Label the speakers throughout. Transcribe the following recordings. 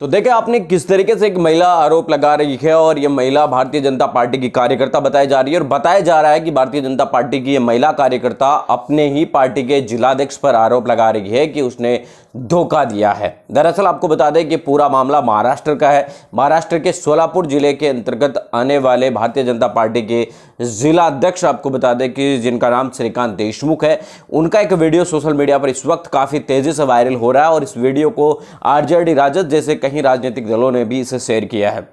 Speaker 1: तो देखा आपने किस तरीके से एक महिला आरोप लगा रही है और ये महिला भारतीय जनता पार्टी की कार्यकर्ता बताई जा रही है और बताया जा रहा है कि भारतीय जनता पार्टी की ये महिला कार्यकर्ता अपने ही पार्टी के जिलाध्यक्ष पर आरोप लगा रही है कि उसने धोखा दिया है दरअसल आपको बता दें कि पूरा मामला महाराष्ट्र का है महाराष्ट्र के सोलापुर जिले के अंतर्गत आने वाले भारतीय जनता पार्टी के जिलाध्यक्ष आपको बता दें कि जिनका नाम श्रीकांत देशमुख है उनका एक वीडियो सोशल मीडिया पर इस वक्त काफ़ी तेज़ी से वायरल हो रहा है और इस वीडियो को आरजेडी राजद जैसे कहीं राजनीतिक दलों ने भी इसे शेयर किया है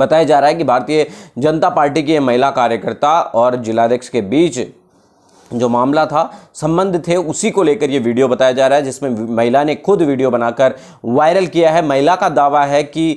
Speaker 1: बताया जा रहा है कि भारतीय जनता पार्टी की महिला कार्यकर्ता और जिलाध्यक्ष के बीच जो मामला था संबंध थे उसी को लेकर ये वीडियो बताया जा रहा है जिसमें महिला ने खुद वीडियो बनाकर वायरल किया है महिला का दावा है कि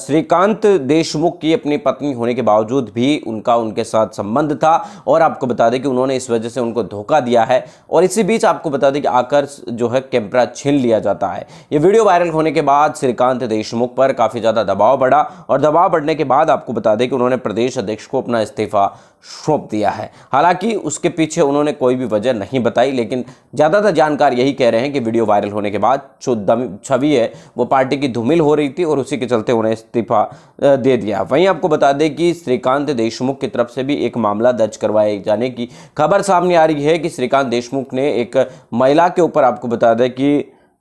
Speaker 1: श्रीकांत देशमुख की अपनी पत्नी होने के बावजूद भी उनका उनके साथ संबंध था और आपको बता दें कि उन्होंने इस वजह से उनको धोखा दिया है और इसी बीच आपको बता दें कि आकर जो है कैमरा छीन लिया जाता है ये वीडियो वायरल होने के बाद श्रीकांत देशमुख पर काफ़ी ज़्यादा दबाव बढ़ा और दबाव बढ़ने के बाद आपको बता दें कि उन्होंने प्रदेश अध्यक्ष को अपना इस्तीफा सौंप दिया है हालांकि उसके पीछे उन्होंने उन्होंने कोई भी वजह नहीं बताई लेकिन ज़्यादातर जानकार यही कह रहे हैं कि वीडियो वायरल होने के बाद जो छवि है वो पार्टी की धूमिल हो रही थी और उसी के चलते उन्हें इस्तीफा दे दिया वहीं आपको बता दें कि श्रीकांत देशमुख की तरफ से भी एक मामला दर्ज करवाए जाने की खबर सामने आ रही है कि श्रीकांत देशमुख ने एक महिला के ऊपर आपको बता दें कि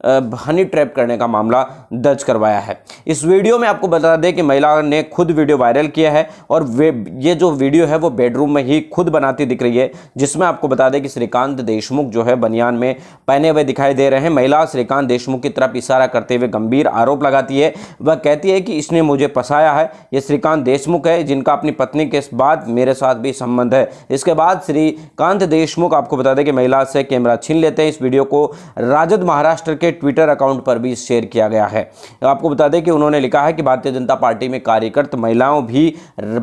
Speaker 1: हनी ट्रैप करने का मामला दर्ज करवाया है इस वीडियो में आपको बता दें कि महिला ने खुद वीडियो वायरल किया है और वे ये जो वीडियो है वो बेडरूम में ही खुद बनाती दिख रही है जिसमें आपको बता दें कि श्रीकांत देशमुख जो है बनियान में पहने हुए दिखाई दे रहे हैं महिला श्रीकांत देशमुख की तरफ इशारा करते हुए गंभीर आरोप लगाती है वह कहती है कि इसने मुझे फंसाया है ये श्रीकांत देशमुख है जिनका अपनी पत्नी के बाद मेरे साथ भी संबंध है इसके बाद श्रीकांत देशमुख आपको बता दें कि महिला से कैमरा छीन लेते हैं इस वीडियो को राजद महाराष्ट्र के ट्विटर अकाउंट पर भी शेयर किया गया है आपको बता दें कि उन्होंने लिखा है कि भारतीय जनता पार्टी में कार्यकर्त महिलाओं भी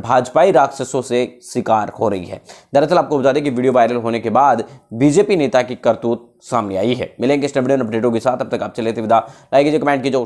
Speaker 1: भाजपाई राक्षसों से शिकार हो रही है दरअसल आपको बता दें कि वीडियो वायरल होने के बाद बीजेपी नेता की करतूत सामने आई है मिलेंगे इस वीडियो अपडेटों के साथ अब तक आप चले थे विदा लाइक कीजिए कमेंट कीजिए